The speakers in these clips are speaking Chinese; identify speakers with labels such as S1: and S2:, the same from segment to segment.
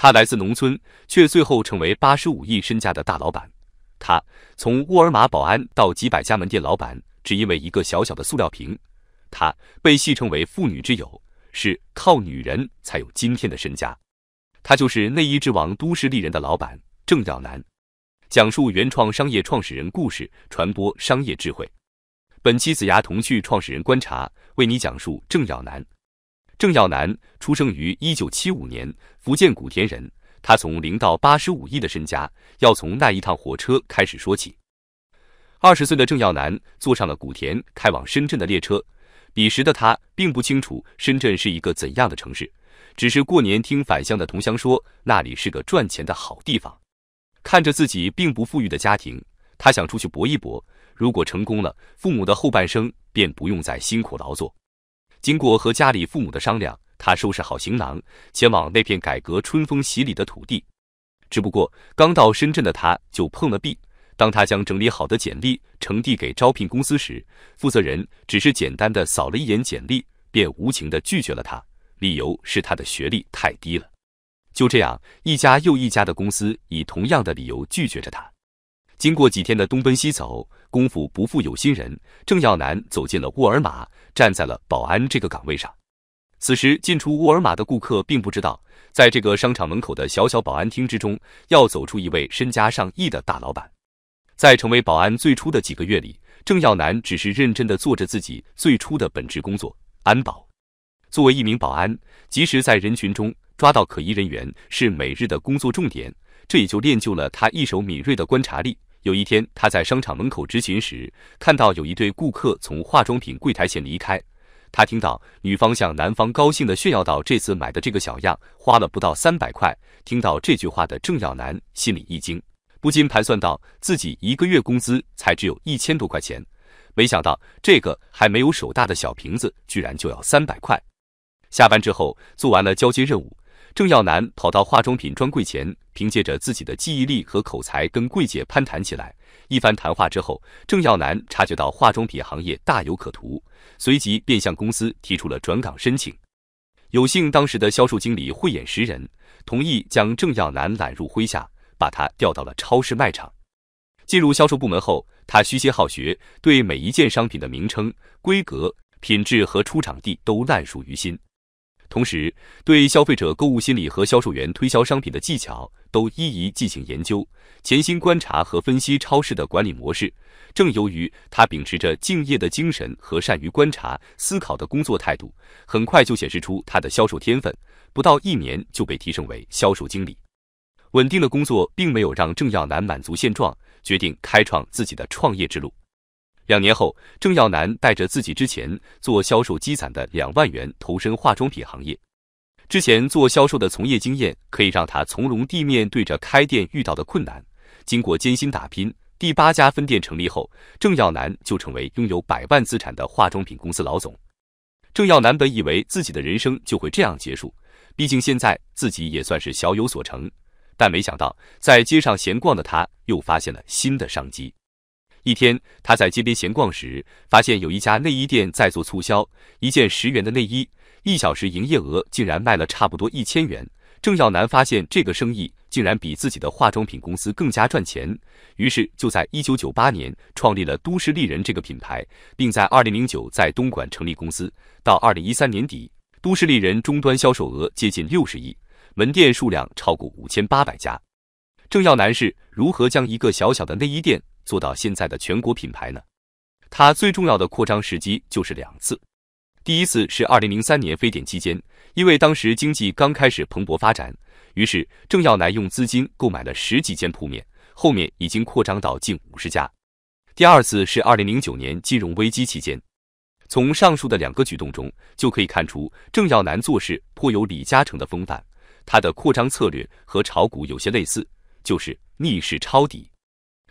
S1: 他来自农村，却最后成为八十五亿身家的大老板。他从沃尔玛保安到几百家门店老板，只因为一个小小的塑料瓶。他被戏称为“妇女之友”，是靠女人才有今天的身家。他就是内衣之王、都市丽人的老板郑耀南。讲述原创商业创始人故事，传播商业智慧。本期子牙童趣创始人观察为你讲述郑耀南。郑耀南出生于一九七五年，福建古田人。他从零到八十五亿的身家，要从那一趟火车开始说起。二十岁的郑耀南坐上了古田开往深圳的列车，彼时的他并不清楚深圳是一个怎样的城市，只是过年听返乡的同乡说那里是个赚钱的好地方。看着自己并不富裕的家庭，他想出去搏一搏，如果成功了，父母的后半生便不用再辛苦劳作。经过和家里父母的商量，他收拾好行囊，前往那片改革春风洗礼的土地。只不过刚到深圳的他，就碰了壁。当他将整理好的简历呈递给招聘公司时，负责人只是简单的扫了一眼简历，便无情的拒绝了他，理由是他的学历太低了。就这样，一家又一家的公司以同样的理由拒绝着他。经过几天的东奔西走。功夫不负有心人，郑耀南走进了沃尔玛，站在了保安这个岗位上。此时进出沃尔玛的顾客并不知道，在这个商场门口的小小保安厅之中，要走出一位身家上亿的大老板。在成为保安最初的几个月里，郑耀南只是认真的做着自己最初的本职工作——安保。作为一名保安，及时在人群中抓到可疑人员是每日的工作重点，这也就练就了他一手敏锐的观察力。有一天，他在商场门口执勤时，看到有一对顾客从化妆品柜台前离开。他听到女方向男方高兴地炫耀道：“这次买的这个小样花了不到三百块。”听到这句话的郑耀南心里一惊，不禁盘算到自己一个月工资才只有一千多块钱，没想到这个还没有手大的小瓶子居然就要三百块。下班之后，做完了交接任务。郑耀南跑到化妆品专柜前，凭借着自己的记忆力和口才，跟柜姐攀谈起来。一番谈话之后，郑耀南察觉到化妆品行业大有可图，随即便向公司提出了转岗申请。有幸当时的销售经理慧眼识人，同意将郑耀南揽入麾下，把他调到了超市卖场。进入销售部门后，他虚心好学，对每一件商品的名称、规格、品质和出产地都烂熟于心。同时，对消费者购物心理和销售员推销商品的技巧都一一进行研究，潜心观察和分析超市的管理模式。正由于他秉持着敬业的精神和善于观察、思考的工作态度，很快就显示出他的销售天分，不到一年就被提升为销售经理。稳定的工作并没有让郑耀南满足现状，决定开创自己的创业之路。两年后，郑耀南带着自己之前做销售积攒的两万元投身化妆品行业。之前做销售的从业经验可以让他从容地面对着开店遇到的困难。经过艰辛打拼，第八家分店成立后，郑耀南就成为拥有百万资产的化妆品公司老总。郑耀南本以为自己的人生就会这样结束，毕竟现在自己也算是小有所成。但没想到，在街上闲逛的他又发现了新的商机。一天，他在街边闲逛时，发现有一家内衣店在做促销，一件十元的内衣，一小时营业额竟然卖了差不多一千元。郑耀南发现这个生意竟然比自己的化妆品公司更加赚钱，于是就在一九九八年创立了都市丽人这个品牌，并在二零零九在东莞成立公司。到二零一三年底，都市丽人终端销售额接近六十亿，门店数量超过五千八百家。郑耀南是如何将一个小小的内衣店？做到现在的全国品牌呢？它最重要的扩张时机就是两次，第一次是二零零三年非典期间，因为当时经济刚开始蓬勃发展，于是郑耀南用资金购买了十几间铺面，后面已经扩张到近五十家。第二次是二零零九年金融危机期间。从上述的两个举动中就可以看出，郑耀南做事颇有李嘉诚的风范，他的扩张策略和炒股有些类似，就是逆势抄底。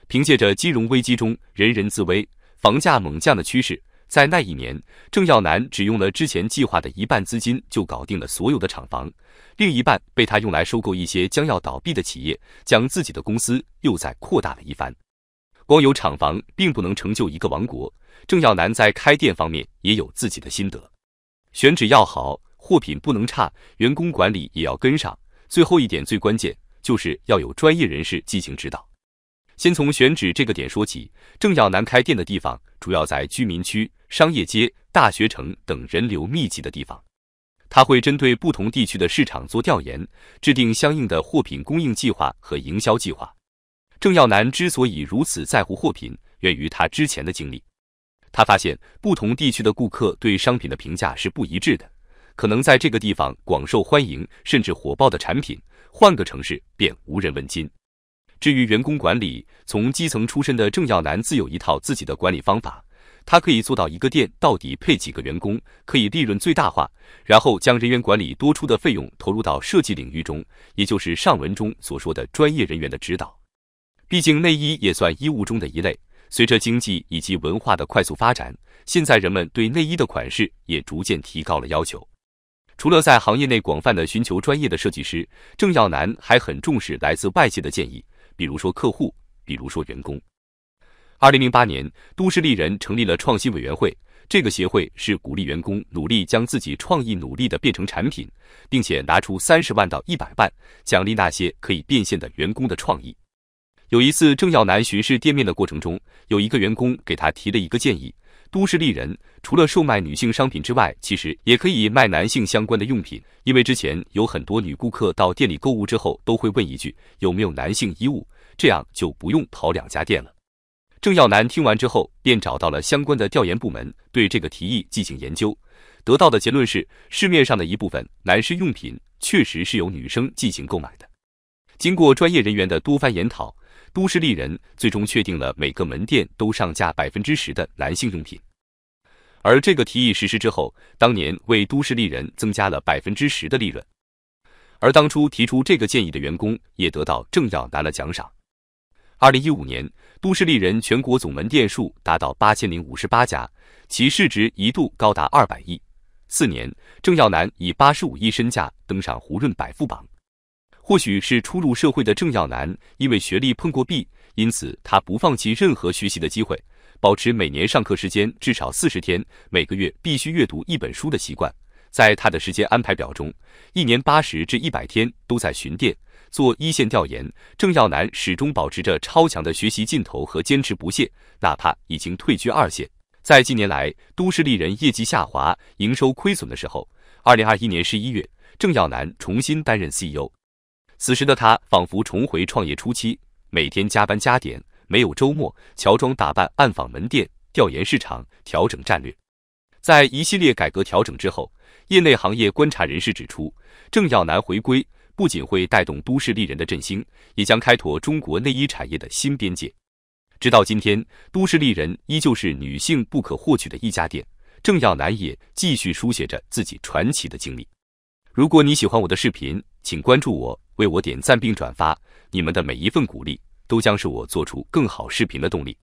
S1: 凭借着金融危机中人人自危、房价猛降的趋势，在那一年，郑耀南只用了之前计划的一半资金就搞定了所有的厂房，另一半被他用来收购一些将要倒闭的企业，将自己的公司又再扩大了一番。光有厂房并不能成就一个王国。郑耀南在开店方面也有自己的心得：选址要好，货品不能差，员工管理也要跟上。最后一点最关键，就是要有专业人士进行指导。先从选址这个点说起，郑耀南开店的地方主要在居民区、商业街、大学城等人流密集的地方。他会针对不同地区的市场做调研，制定相应的货品供应计划和营销计划。郑耀南之所以如此在乎货品，源于他之前的经历。他发现不同地区的顾客对商品的评价是不一致的，可能在这个地方广受欢迎甚至火爆的产品，换个城市便无人问津。至于员工管理，从基层出身的郑耀南自有一套自己的管理方法。他可以做到一个店到底配几个员工可以利润最大化，然后将人员管理多出的费用投入到设计领域中，也就是上文中所说的专业人员的指导。毕竟内衣也算衣物中的一类，随着经济以及文化的快速发展，现在人们对内衣的款式也逐渐提高了要求。除了在行业内广泛的寻求专业的设计师，郑耀南还很重视来自外界的建议。比如说客户，比如说员工。二零零八年，都市丽人成立了创新委员会，这个协会是鼓励员工努力将自己创意努力的变成产品，并且拿出三十万到一百万奖励那些可以变现的员工的创意。有一次，郑耀南巡视店面的过程中，有一个员工给他提了一个建议。都市丽人除了售卖女性商品之外，其实也可以卖男性相关的用品，因为之前有很多女顾客到店里购物之后，都会问一句有没有男性衣物，这样就不用跑两家店了。郑耀南听完之后，便找到了相关的调研部门，对这个提议进行研究，得到的结论是市面上的一部分男士用品确实是由女生进行购买的。经过专业人员的多番研讨。都市丽人最终确定了每个门店都上架百分之十的男性用品，而这个提议实施之后，当年为都市丽人增加了百分之十的利润，而当初提出这个建议的员工也得到郑耀南的奖赏。二零一五年，都市丽人全国总门店数达到八千零五十八家，其市值一度高达二百亿。次年，郑耀南以八十五亿身价登上胡润百富榜。或许是初入社会的郑耀南因为学历碰过壁，因此他不放弃任何学习的机会，保持每年上课时间至少四十天，每个月必须阅读一本书的习惯。在他的时间安排表中，一年八十至一百天都在巡店做一线调研。郑耀南始终保持着超强的学习劲头和坚持不懈，哪怕已经退居二线。在近年来都市丽人业绩下滑、营收亏损的时候，二零二一年十一月，郑耀南重新担任 CEO。此时的他仿佛重回创业初期，每天加班加点，没有周末。乔装打扮，暗访门店，调研市场，调整战略。在一系列改革调整之后，业内行业观察人士指出，郑耀南回归不仅会带动都市丽人的振兴，也将开拓中国内衣产业的新边界。直到今天，都市丽人依旧是女性不可或缺的一家店。郑耀南也继续书写着自己传奇的经历。如果你喜欢我的视频，请关注我。为我点赞并转发，你们的每一份鼓励都将是我做出更好视频的动力。